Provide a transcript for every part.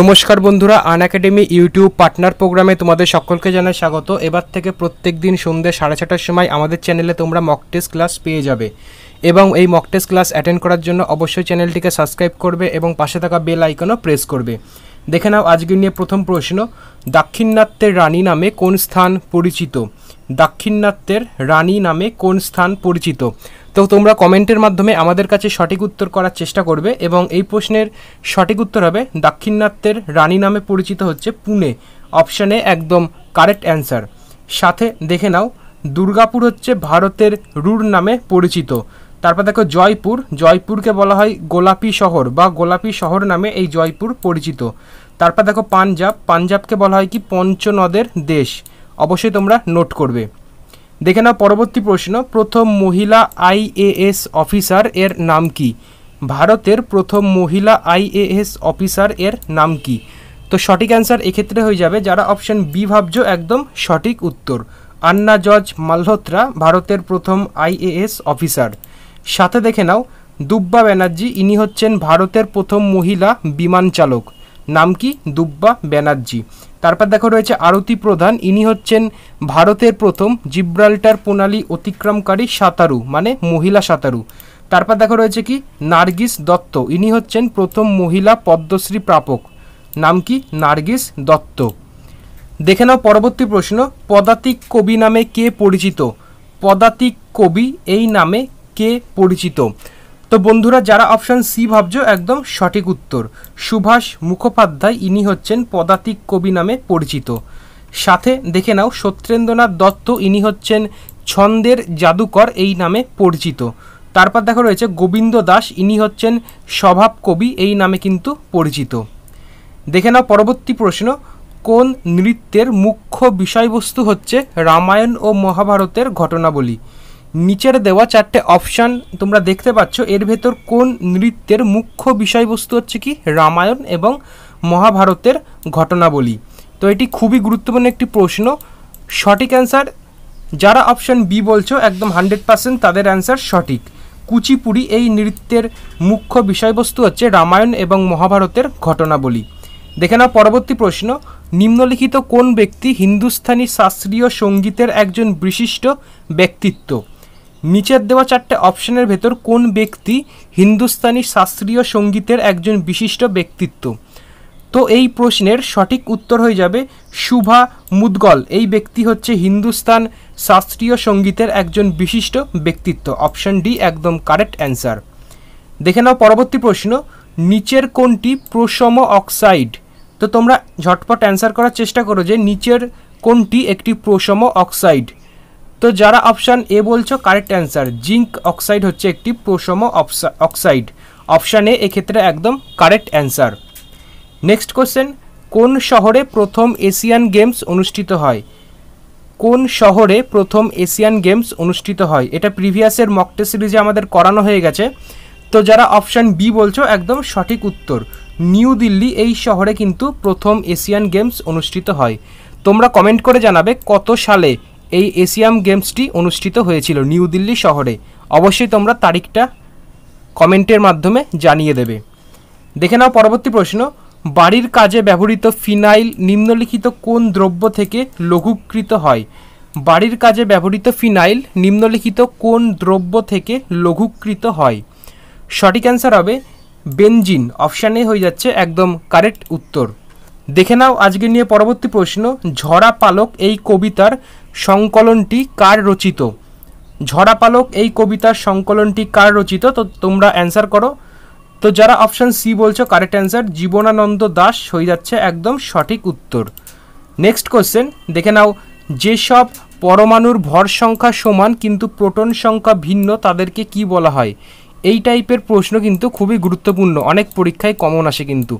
নমস্কার বন্ধুরা আন academy YouTube partner প্রোগ্রামে তোমাদের সকলকে জানাই স্বাগত এবার থেকে প্রত্যেক দিন সন্ধ্যে সাড়ে ছটার সময় আমাদের চ্যানেলে তোমরা মক টেস্ট ক্লাস পেয়ে যাবে এবং এই মক টেস্ট ক্লাস অ্যাটেন্ড করার জন্য অবশ্যই চ্যানেলটিকে সাবস্ক্রাইব করবে এবং পাশে থাকা বেল আইকনও প্রেস করবে দেখে নাও আজকে নিয়ে প্রথম প্রশ্ন দাক্ষিণাত্যের রানী নামে কোন স্থান পরিচিত দাক্ষিণাত্যের রানী নামে কোন স্থান পরিচিত তো তোমরা কমেন্টের মাধ্যমে আমাদের কাছে সঠিক উত্তর করার চেষ্টা করবে এবং এই প্রশ্নের সঠিক উত্তর হবে দাক্ষিণাত্যের রানী নামে পরিচিত হচ্ছে পুনে অপশানে একদম কারেক্ট অ্যান্সার সাথে দেখে নাও দুর্গাপুর হচ্ছে ভারতের রুর নামে পরিচিত তারপর দেখো জয়পুর জয়পুরকে বলা হয় গোলাপি শহর বা গোলাপি শহর নামে এই জয়পুর পরিচিত তারপর দেখো পাঞ্জাব পাঞ্জাবকে বলা হয় কি পঞ্চনদের দেশ অবশ্যই তোমরা নোট করবে দেখে নাও পরবর্তী প্রশ্ন প্রথম মহিলা আইএএস অফিসার এর নাম কি ভারতের প্রথম মহিলা আইএএস অফিসার এর নাম কি তো সঠিক অ্যান্সার এক্ষেত্রে হয়ে যাবে যারা অপশন বি ভাবজ একদম সঠিক উত্তর আন্না জজ মালহোত্রা ভারতের প্রথম আইএএস অফিসার সাথে দেখে নাও দুব্বা ব্যানার্জি ইনি হচ্ছেন ভারতের প্রথম মহিলা বিমান চালক নাম কি দুব্বা ব্যানার্জি তারপর দেখো রয়েছে আরতি প্রধান ইনি হচ্ছেন ভারতের প্রথম জিব্রাল্টার প্রণালী অতিক্রমকারী সাঁতারু মানে মহিলা সাঁতারু তারপর দেখো রয়েছে কি নার্গিস দত্ত ইনি হচ্ছেন প্রথম মহিলা পদ্মশ্রী প্রাপক নাম কি নার্গিস দত্ত দেখে নাও পরবর্তী প্রশ্ন পদাতিক কবি নামে কে পরিচিত পদাতিক কবি এই নামে কে পরিচিত তো বন্ধুরা যারা অপশান সি ভাবছ একদম সঠিক উত্তর সুভাষ মুখোপাধ্যায় ইনি হচ্ছেন পদাতিক কবি নামে পরিচিত সাথে দেখে নাও সত্যেন্দ্রনাথ দত্ত ইনি হচ্ছেন ছন্দের জাদুকর এই নামে পরিচিত তারপর দেখো রয়েছে গোবিন্দ দাস ইনি হচ্ছেন স্বভাব কবি এই নামে কিন্তু পরিচিত দেখে নাও পরবর্তী প্রশ্ন কোন নৃত্যের মুখ্য বিষয়বস্তু হচ্ছে রামায়ণ ও মহাভারতের ঘটনাবলী নিচের দেওয়া চারটে অপশান তোমরা দেখতে পাচ্ছ এর ভেতর কোন নৃত্যের মুখ্য বিষয়বস্তু হচ্ছে কি রামায়ণ এবং মহাভারতের ঘটনাবলী তো এটি খুবই গুরুত্বপূর্ণ একটি প্রশ্ন সঠিক অ্যান্সার যারা অপশান বি বলছো একদম হান্ড্রেড পার্সেন্ট তাদের অ্যান্সার সঠিক কুচিপুড়ি এই নৃত্যের মুখ্য বিষয়বস্তু হচ্ছে রামায়ণ এবং মহাভারতের ঘটনাবলী দেখে নাও পরবর্তী প্রশ্ন নিম্নলিখিত কোন ব্যক্তি হিন্দুস্থানি শাস্ত্রীয় সঙ্গীতের একজন বিশিষ্ট ব্যক্তিত্ব নিচের দেওয়া চারটে অপশনের ভেতর কোন ব্যক্তি হিন্দুস্তানি শাস্ত্রীয় সঙ্গীতের একজন বিশিষ্ট ব্যক্তিত্ব তো এই প্রশ্নের সঠিক উত্তর হয়ে যাবে শুভা মুদগল এই ব্যক্তি হচ্ছে হিন্দুস্তান শাস্ত্রীয় সঙ্গীতের একজন বিশিষ্ট ব্যক্তিত্ব অপশন ডি একদম কারেক্ট অ্যান্সার দেখে নাও পরবর্তী প্রশ্ন নিচের কোনটি প্রসম অক্সাইড তো তোমরা ঝটপট অ্যান্সার করার চেষ্টা করো যে নিচের কোনটি একটি প্রসম অক্সাইড তো যারা অপশান এ বলছো কারেক্ট অ্যান্সার জিঙ্ক অক্সাইড হচ্ছে একটি প্রসম অক্সাইড অপশান এ এক্ষেত্রে একদম কারেক্ট অ্যান্সার নেক্সট কোশ্চেন কোন শহরে প্রথম এশিয়ান গেমস অনুষ্ঠিত হয় কোন শহরে প্রথম এশিয়ান গেমস অনুষ্ঠিত হয় এটা প্রিভিয়াসের মকটে সিরিজে আমাদের করানো হয়ে গেছে তো যারা অপশান বি বলছো একদম সঠিক উত্তর নিউ দিল্লি এই শহরে কিন্তু প্রথম এশিয়ান গেমস অনুষ্ঠিত হয় তোমরা কমেন্ট করে জানাবে কত সালে এই এশিয়াম গেমসটি অনুষ্ঠিত হয়েছিল নিউ দিল্লি শহরে অবশ্যই তোমরা তারিখটা কমেন্টের মাধ্যমে জানিয়ে দেবে দেখে নাও পরবর্তী প্রশ্ন বাড়ির কাজে ব্যবহৃত ফিনাইল নিম্নলিখিত কোন দ্রব্য থেকে লঘুকৃত হয় বাড়ির কাজে ব্যবহৃত ফিনাইল নিম্নলিখিত কোন দ্রব্য থেকে লঘুকৃত হয় সঠিক অ্যান্সার হবে বেনজিন অপশানে হয়ে যাচ্ছে একদম কারেক্ট উত্তর দেখে নাও আজকে নিয়ে পরবর্তী প্রশ্ন ঝরা পালক এই কবিতার সংকলনটি কার রচিত ঝড়াপালক এই কবিতার সংকলনটি কার রচিত তো তোমরা অ্যান্সার করো তো যারা অপশান সি বলছো কারেক্ট অ্যান্সার জীবনানন্দ দাস হয়ে যাচ্ছে একদম সঠিক উত্তর নেক্সট কোশ্চেন দেখে নাও যেসব পরমাণুর ভর সংখ্যা সমান কিন্তু প্রোটন সংখ্যা ভিন্ন তাদেরকে কি বলা হয় এই টাইপের প্রশ্ন কিন্তু খুবই গুরুত্বপূর্ণ অনেক পরীক্ষায় কমন আসে কিন্তু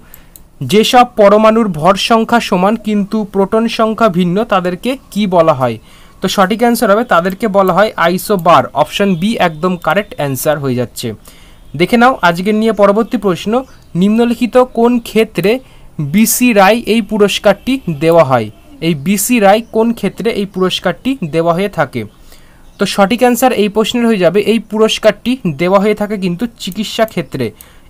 যেসব পরমাণুর ভর সংখ্যা সমান কিন্তু প্রোটন সংখ্যা ভিন্ন তাদেরকে কি বলা হয় তো সঠিক অ্যান্সার হবে তাদেরকে বলা হয় আইসো বার অপশান বি একদম কারেক্ট অ্যান্সার হয়ে যাচ্ছে দেখে নাও আজকের নিয়ে পরবর্তী প্রশ্ন নিম্নলিখিত কোন ক্ষেত্রে বিসি রায় এই পুরস্কারটি দেওয়া হয় এই বিসি রায় কোন ক্ষেত্রে এই পুরস্কারটি দেওয়া হয়ে থাকে তো সঠিক অ্যান্সার এই প্রশ্নের হয়ে যাবে এই পুরস্কারটি দেওয়া হয়ে থাকে কিন্তু চিকিৎসা ক্ষেত্রে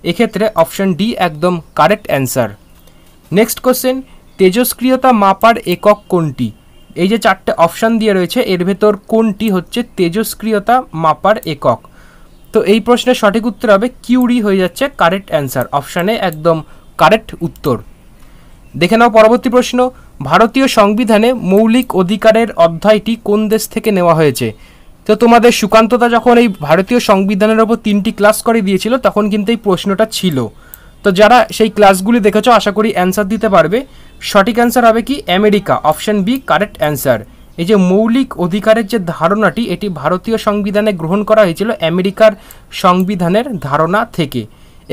এক্ষেত্রে অপশন ডি একদম কারেক্ট অ্যান্সার নেক্সট কোশ্চেন তেজস্ক্রিয়তা মাপার একক কোনটি এই যে চারটে অপশান দিয়ে রয়েছে এর ভেতর কোনটি হচ্ছে তেজস্ক্রিয়তা মাপার একক তো এই প্রশ্নের সঠিক উত্তর হবে কিউরি হয়ে যাচ্ছে কারেক্ট অ্যান্সার অপশানে একদম কারেক্ট উত্তর দেখে নাও পরবর্তী প্রশ্ন ভারতীয় সংবিধানে মৌলিক অধিকারের অধ্যায়টি কোন দেশ থেকে নেওয়া হয়েছে তো তোমাদের সুকান্তদা যখন এই ভারতীয় সংবিধানের ওপর তিনটি ক্লাস করে দিয়েছিল তখন কিন্তু এই প্রশ্নটা ছিল তো যারা সেই ক্লাসগুলি দেখেছো আশা করি অ্যান্সার দিতে পারবে সঠিক অ্যান্সার হবে কি America option B correct answer এই যে মৌলিক অধিকারের যে ধারণাটি এটি ভারতীয় সংবিধানে গ্রহণ করা হয়েছিল আমেরিকার সংবিধানের ধারণা থেকে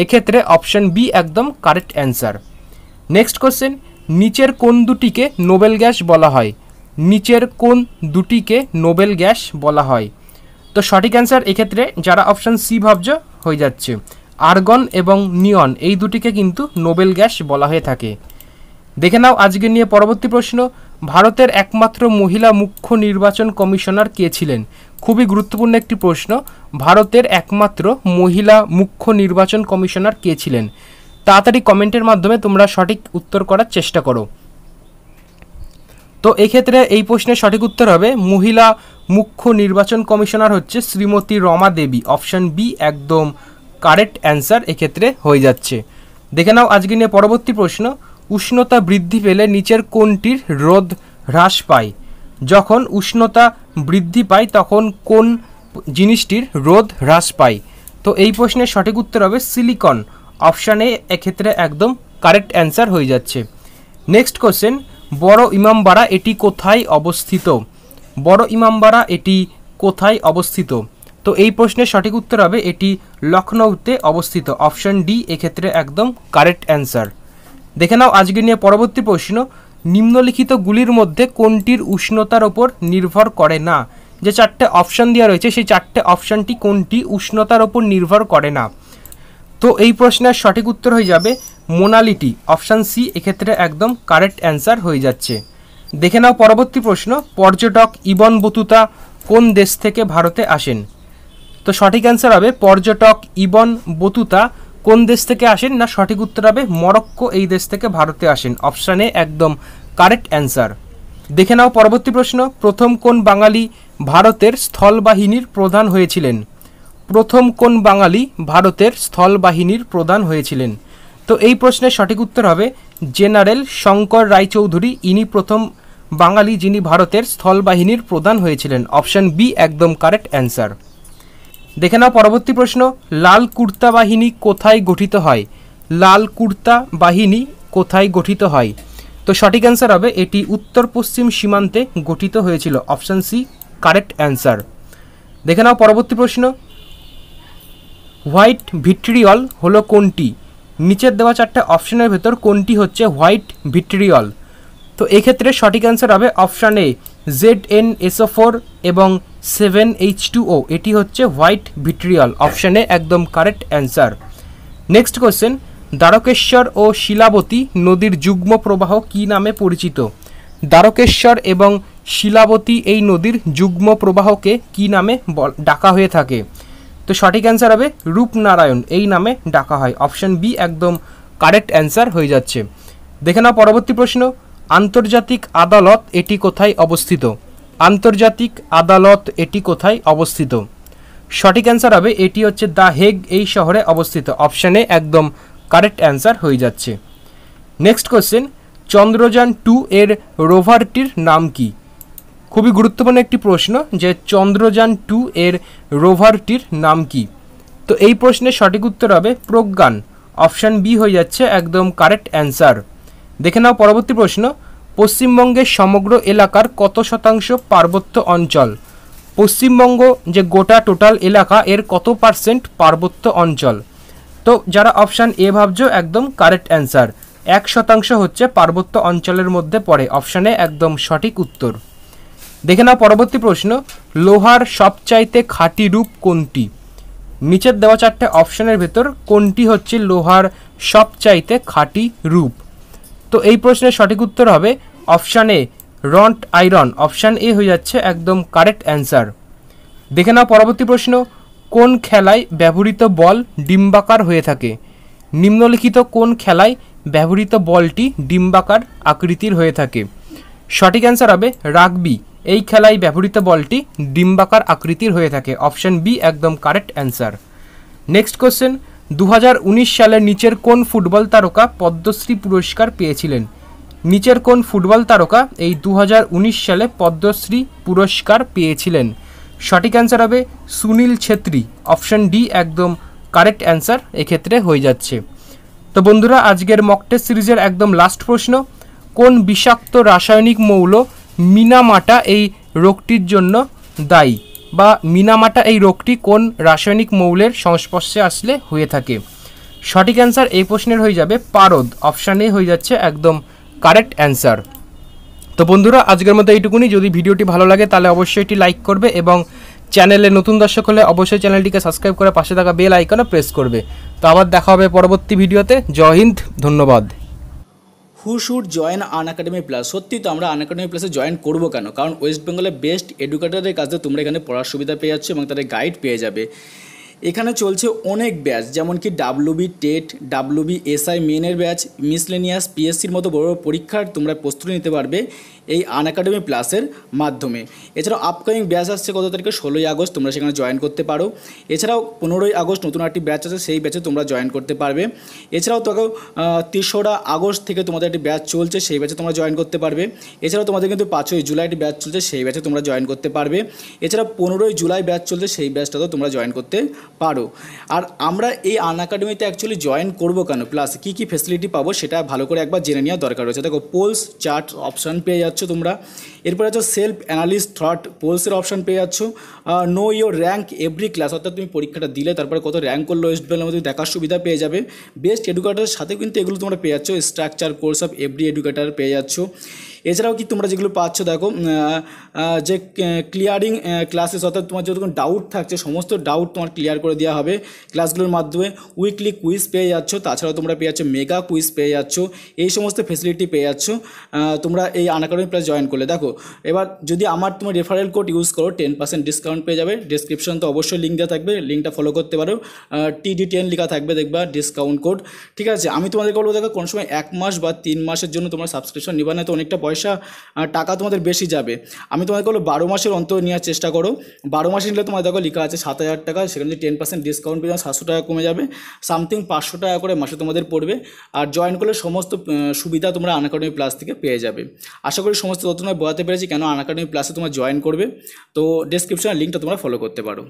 এক্ষেত্রে অপশান বি একদম কারেক্ট অ্যান্সার নেক্সট কোশ্চেন নিচের কোন দুটিকে নোবেল গ্যাস বলা হয় নিচের কোন দুটিকে নোবেল গ্যাস বলা হয় তো সঠিক অ্যান্সার এক্ষেত্রে যারা অপশান সি ভাবজ হয়ে যাচ্ছে আর্গন এবং নিয়ন এই দুটিকে কিন্তু নোবেল গ্যাস বলা হয়ে থাকে দেখে নাও আজকে নিয়ে পরবর্তী প্রশ্ন ভারতের একমাত্র মহিলা মুখ্য নির্বাচন কমিশনার কে ছিলেন খুবই গুরুত্বপূর্ণ একটি প্রশ্ন ভারতের একমাত্র মহিলা মুখ্য নির্বাচন কমিশনার কে ছিলেন তাড়াতাড়ি কমেন্টের মাধ্যমে তোমরা সঠিক উত্তর করার চেষ্টা করো তো এক্ষেত্রে এই প্রশ্নের সঠিক উত্তর হবে মহিলা মুখ্য নির্বাচন কমিশনার হচ্ছে শ্রীমতী রমা দেবী অপশান বি একদম কারেক্ট অ্যান্সার এক্ষেত্রে হয়ে যাচ্ছে দেখে নাও আজকে নিয়ে পরবর্তী প্রশ্ন উষ্ণতা বৃদ্ধি পেলে নিচের কোনটির রোদ হ্রাস পায় যখন উষ্ণতা বৃদ্ধি পায় তখন কোন জিনিসটির রোদ হ্রাস পায় তো এই প্রশ্নের সঠিক উত্তর হবে সিলিকন অপশানে এক্ষেত্রে একদম কারেক্ট অ্যান্সার হয়ে যাচ্ছে নেক্সট কোশ্চেন বড় ইমামবাড়া এটি কোথায় অবস্থিত বড় ইমামবাড়া এটি কোথায় অবস্থিত তো এই প্রশ্নের সঠিক উত্তর হবে এটি লখনৌতে অবস্থিত অপশন ডি এক্ষেত্রে একদম কারেক্ট অ্যান্সার দেখে নাও আজকে নিয়ে পরবর্তী প্রশ্ন নিম্নলিখিতগুলির মধ্যে কোনটির উষ্ণতার ওপর নির্ভর করে না যে চারটে অপশান দেওয়া রয়েছে সেই চারটে অপশনটি কোনটি উষ্ণতার ওপর নির্ভর করে না তো এই প্রশ্নের সঠিক উত্তর হয়ে যাবে মোনালিটি অপশান সি এক্ষেত্রে একদম কারেক্ট অ্যান্সার হয়ে যাচ্ছে দেখে নাও পরবর্তী প্রশ্ন পর্যটক ইবন বতুতা কোন দেশ থেকে ভারতে আসেন তো সঠিক অ্যান্সার হবে পর্যটক ইবন বতুতা কোন দেশ থেকে আসেন না সঠিক উত্তর হবে মরক্কো এই দেশ থেকে ভারতে আসেন অপশানে একদম কারেক্ট অ্যান্সার দেখে নাও পরবর্তী প্রশ্ন প্রথম কোন বাঙালি ভারতের স্থলবাহিনীর প্রধান হয়েছিলেন প্রথম কোন বাঙালি ভারতের স্থল বাহিনীর প্রধান হয়েছিলেন তো এই প্রশ্নের সঠিক উত্তর হবে জেনারেল শঙ্কর রায়চৌধুরী ইনি প্রথম বাঙালি যিনি ভারতের স্থল বাহিনীর প্রধান হয়েছিলেন অপশন বি একদম কারেক্ট অ্যান্সার দেখে নাও পরবর্তী প্রশ্ন লাল কুর্তা বাহিনী কোথায় গঠিত হয় লাল কুর্তা বাহিনী কোথায় গঠিত হয় তো সঠিক অ্যান্সার হবে এটি উত্তর পশ্চিম সীমান্তে গঠিত হয়েছিল অপশান সি কারেক্ট অ্যান্সার দেখে নাও পরবর্তী প্রশ্ন হোয়াইট ভিট্রিয়ল হলো কোনটি নিচের দেওয়া চারটে অপশানের ভেতর কোনটি হচ্ছে হোয়াইট ভিট্রিয়ল তো এক্ষেত্রে সঠিক অ্যান্সার হবে option A Z N S O four এবং সেভেন এইচ টু ও এটি হচ্ছে হোয়াইট ভিট্রিয়ল অপশানে একদম correct answer next question Dwarakeswar ও শিলাবতী নদীর যুগ্ম প্রবাহ কী নামে পরিচিত দ্বারকেশ্বর এবং শিলাবতী এই নদীর যুগ্ম প্রবাহকে কী নামে ডাকা হয়ে থাকে তো সঠিক অ্যান্সার হবে রূপনারায়ণ এই নামে ডাকা হয় অপশন বি একদম কারেক্ট অ্যান্সার হয়ে যাচ্ছে দেখে নাও পরবর্তী প্রশ্ন আন্তর্জাতিক আদালত এটি কোথায় অবস্থিত আন্তর্জাতিক আদালত এটি কোথায় অবস্থিত সঠিক অ্যান্সার হবে এটি হচ্ছে দ্য হেগ এই শহরে অবস্থিত অপশানে একদম কারেক্ট অ্যান্সার হয়ে যাচ্ছে নেক্সট কোশ্চেন চন্দ্রযান টু এর রোভারটির নাম কী খুবই গুরুত্বপূর্ণ একটি প্রশ্ন যে চন্দ্রযান টু এর রোভারটির নাম কি তো এই প্রশ্নের সঠিক উত্তর হবে প্রজ্ঞান অপশান বি হয়ে যাচ্ছে একদম কারেক্ট অ্যান্সার দেখে নাও পরবর্তী প্রশ্ন পশ্চিমবঙ্গের সমগ্র এলাকার কত শতাংশ পার্বত্য অঞ্চল পশ্চিমবঙ্গ যে গোটা টোটাল এলাকা এর কত পার্সেন্ট পার্বত্য অঞ্চল তো যারা অপশান এ ভাবছ একদম কারেক্ট অ্যান্সার এক শতাংশ হচ্ছে পার্বত্য অঞ্চলের মধ্যে পড়ে অপশানে একদম সঠিক উত্তর দেখে নাও পরবর্তী প্রশ্ন লোহার সবচাইতে খাঁটি রূপ কোনটি নিচের দেওয়া চারটে অপশনের ভেতর কোনটি হচ্ছে লোহার সবচাইতে খাঁটি রূপ তো এই প্রশ্নের সঠিক উত্তর হবে option A wrought iron option A হয়ে যাচ্ছে একদম কারেক্ট অ্যান্সার দেখে নাও পরবর্তী প্রশ্ন কোন খেলায় ব্যবহৃত বল ডিম্বাকার হয়ে থাকে নিম্নলিখিত কোন খেলায় ব্যবহৃত বলটি ডিম্বাকার আকৃতির হয়ে থাকে সঠিক অ্যান্সার হবে রাগবি এই খেলায় ব্যবহৃত বলটি ডিম্বাকার আকৃতির হয়ে থাকে অপশন বি একদম কারেক্ট অ্যান্সার নেক্সট কোশ্চেন দু সালে নিচের কোন ফুটবল তারকা পদ্মশ্রী পুরস্কার পেয়েছিলেন নিচের কোন ফুটবল তারকা এই দু সালে পদ্মশ্রী পুরস্কার পেয়েছিলেন সঠিক অ্যান্সার হবে সুনীল ছেত্রী অপশন ডি একদম কারেক্ট অ্যান্সার এক্ষেত্রে হয়ে যাচ্ছে তো বন্ধুরা আজকের মকটেস্ট সিরিজের একদম লাস্ট প্রশ্ন কোন বিষাক্ত রাসায়নিক মৌল মিনামাটা এই রোগটির জন্য দায়ী বা মিনামাটা এই রোগটি কোন রাসায়নিক মৌলের সংস্পর্শে আসলে হয়ে থাকে সঠিক অ্যান্সার এই প্রশ্নের হয়ে যাবে পারদ অপশানে হয়ে যাচ্ছে একদম কারেক্ট অ্যান্সার তো বন্ধুরা আজকের মতো এইটুকুনি যদি ভিডিওটি ভালো লাগে তাহলে অবশ্যই এটি লাইক করবে এবং চ্যানেলে নতুন দর্শক হলে অবশ্যই চ্যানেলটিকে সাবস্ক্রাইব করে পাশে থাকা বেল আইকনে প্রেস করবে তো আবার দেখা হবে পরবর্তী ভিডিওতে জয় হিন্দ ধন্যবাদ who join Unacademy plus সত্যি তো আমরা আন একাডেমি প্লাসে জয়েন করবো কেন কারণ ওয়েস্ট বেঙ্গলের বেস্ট এডুকেটারের কাছে তোমরা এখানে পড়ার সুবিধা পেয়ে যাচ্ছ এবং তাদের গাইড পেয়ে যাবে এখানে চলছে অনেক ব্যাচ যেমন কি ডাব্লুবি টেট ডাব্লুবি এসআই মেনের ব্যাচ মিসলেনিয়াস পিএসসির মতো বড় বড় পরীক্ষার তোমরা প্রস্তুতি নিতে পারবে এই আন একাডেমি প্লাসের মাধ্যমে এছাড়াও আপকামিং ব্যাচ আসছে কত তারিখে ষোলোই আগস্ট তোমরা সেখানে জয়েন করতে পারো এছাড়াও পনেরোই আগস্ট নতুন একটি ব্যাচ আছে সেই ব্যাচে তোমরা জয়েন করতে পারবে এছাড়াও তোকে তেসরা আগস্ট থেকে তোমাদের একটি ব্যাচ চলছে সেই ব্যাচে তোমরা জয়েন করতে পারবে এছাড়াও তোমাদের কিন্তু পাঁচই জুলাই একটি ব্যাচ চলছে সেই ব্যাচে তোমরা জয়েন করতে পারবে এছাড়াও পনেরোই জুলাই ব্যাচ চলছে সেই ব্যাচটাতেও তোমরা জয়েন করতে পারো আর আমরা এই আন একাডেমিতে অ্যাকচুয়ালি জয়েন করবো কেন প্লাস কী কী ফেসিলিটি পাবো সেটা ভালো করে একবার জেনে নেওয়া দরকার রয়েছে দেখো পোলস চার্ট অপশান পেয়ে যাচ্ছ তোমরা এরপরে হচ্ছে সেলফ অ্যানালিস্ট থট পোলসের অপশান পেয়ে যাচ্ছ know your rank every class অর্থাৎ তুমি পরীক্ষাটা দিলে তারপরে কত র্যাঙ্ক করলো ওয়েস্ট বেঙ্গলের মধ্যে দেখার সুবিধা পেয়ে যাবে বেস্ট এডুকেটারের সাথে কিন্তু এগুলো তোমরা পেয়ে যাচ্ছ structure course of every educator পেয়ে যাচ্ছ এছাড়াও কি তোমরা যেগুলো পাচ্ছ দেখো যে ক্লিয়ারিং ক্লাসেস অর্থাৎ তোমার যতক্ষণ ডাউট থাকছে সমস্ত ডাউট তোমার ক্লিয়ার করে দেওয়া হবে ক্লাসগুলোর মাধ্যমে উইকলি কুইজ পেয়ে যাচ্ছ তাছাড়াও তোমরা পেয়ে যাচ্ছ মেগা কুইজ পেয়ে যাচ্ছ এই সমস্ত ফেসিলিটি পেয়ে যাচ্ছ তোমরা এই আনাকাডেমি প্লাস জয়েন করলে দেখো এবার যদি আমার তুমি রেফারেল কোড ইউজ করো টেন পার্সেন্ট ডিসকাউন্ট পেয়ে যাবে ডিসক্রিপশন তো অবশ্যই লিঙ্ক দেওয়া থাকবে লিঙ্কটা ফলো করতে পারো টিডি টেন লেখা থাকবে দেখবা ডিসকাউন্ট কোড ঠিক আছে আমি তোমাদের বলবো দেখো কোনো সময় এক মাস বা তিন মাসের জন্য তোমার সাবস্ক্রিপশন নিবা না তো অনেকটা পয়সা পয়সা টাকা তোমাদের বেশি যাবে আমি তোমাদের বলো বারো মাসের অন্তর নেওয়ার চেষ্টা করো বারো মাসে নিলে তোমার দেখো লেখা আছে সাত হাজার টাকা সেখানে যদি টেন পার্সেন্ট ডিসকাউন্ট পেয়ে সাতশো টাকা কমে যাবে সামথিং পাঁচশো টাকা করে মাসে তোমাদের পড়বে আর জয়েন করলে সমস্ত সুবিধা তোমরা আনাকাডেমি প্লাস থেকে পেয়ে যাবে আশা করি সমস্ত তথ্য তোমায় বোঝাতে পেরেছি কেন আনাকাডেমি প্লাসে তোমরা জয়েন করবে তো ডেসক্রিপশনের লিঙ্কটা তোমরা ফলো করতে পারো